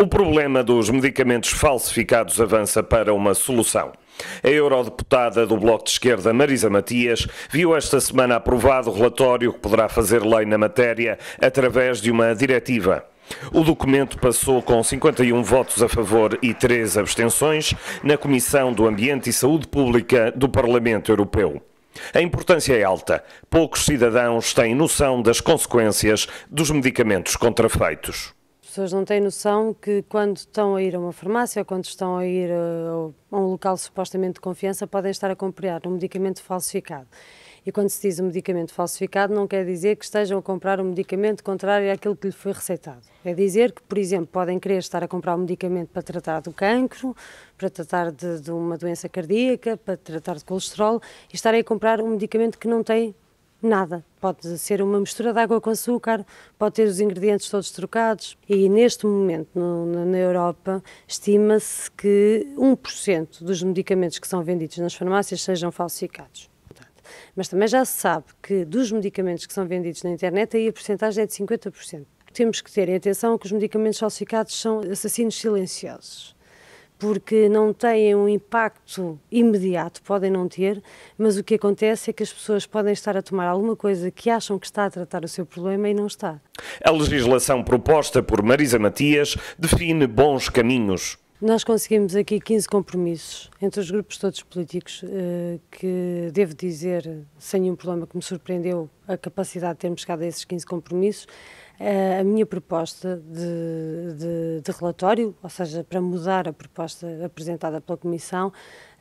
O problema dos medicamentos falsificados avança para uma solução. A eurodeputada do Bloco de Esquerda, Marisa Matias, viu esta semana aprovado o relatório que poderá fazer lei na matéria através de uma diretiva. O documento passou com 51 votos a favor e 3 abstenções na Comissão do Ambiente e Saúde Pública do Parlamento Europeu. A importância é alta. Poucos cidadãos têm noção das consequências dos medicamentos contrafeitos pessoas não têm noção que quando estão a ir a uma farmácia ou quando estão a ir a, eh, a um local supostamente de confiança podem estar a comprar um medicamento falsificado. E quando se diz um medicamento falsificado, não quer dizer que estejam a comprar um medicamento contrário àquilo que lhe foi receitado. É dizer que, por exemplo, podem querer estar a comprar um medicamento para tratar do cancro, para tratar de, de uma doença cardíaca, para tratar de colesterol, e estarem a comprar um medicamento que não tem nada. Pode ser uma mistura de água com açúcar, pode ter os ingredientes todos trocados. E neste momento, no, na Europa, estima-se que 1% dos medicamentos que são vendidos nas farmácias sejam falsificados. Mas também já se sabe que dos medicamentos que são vendidos na internet, aí a porcentagem é de 50%. Temos que ter em atenção que os medicamentos falsificados são assassinos silenciosos porque não têm um impacto imediato, podem não ter, mas o que acontece é que as pessoas podem estar a tomar alguma coisa que acham que está a tratar o seu problema e não está. A legislação proposta por Marisa Matias define bons caminhos. Nós conseguimos aqui 15 compromissos entre os grupos todos políticos, eh, que devo dizer, sem nenhum problema, que me surpreendeu a capacidade de termos chegado a esses 15 compromissos. Eh, a minha proposta de, de, de relatório, ou seja, para mudar a proposta apresentada pela Comissão,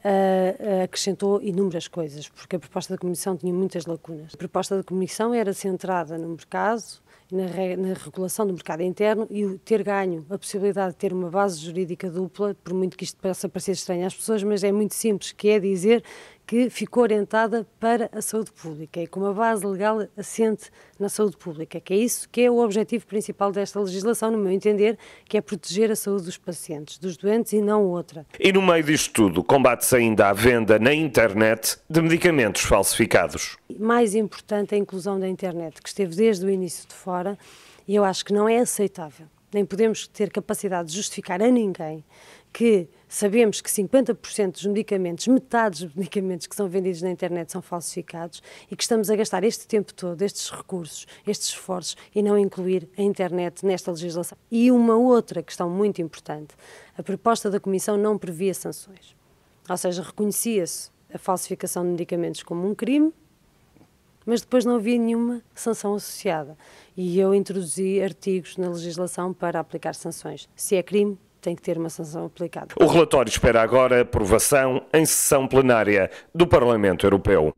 uh, acrescentou inúmeras coisas, porque a proposta da Comissão tinha muitas lacunas. A proposta da Comissão era centrada no mercado, na, re, na regulação do mercado interno e o ter ganho, a possibilidade de ter uma base jurídica dupla, por muito que isto possa parecer estranho às pessoas, mas é muito simples, que é dizer que ficou orientada para a saúde pública e com uma base legal assente na saúde pública, que é isso que é o objetivo principal desta legislação, no meu entender, que é proteger a saúde dos pacientes, dos doentes e não outra. E no meio disto tudo, combate-se ainda a venda na internet de medicamentos falsificados. Mais importante a inclusão da internet, que esteve desde o início de fora, e eu acho que não é aceitável. Nem podemos ter capacidade de justificar a ninguém que sabemos que 50% dos medicamentos, metade dos medicamentos que são vendidos na internet são falsificados e que estamos a gastar este tempo todo, estes recursos, estes esforços e não incluir a internet nesta legislação. E uma outra questão muito importante: a proposta da Comissão não previa sanções. Ou seja, reconhecia-se a falsificação de medicamentos como um crime, mas depois não havia nenhuma sanção associada. E eu introduzi artigos na legislação para aplicar sanções. Se é crime, tem que ter uma sanção aplicada. O relatório espera agora aprovação em sessão plenária do Parlamento Europeu.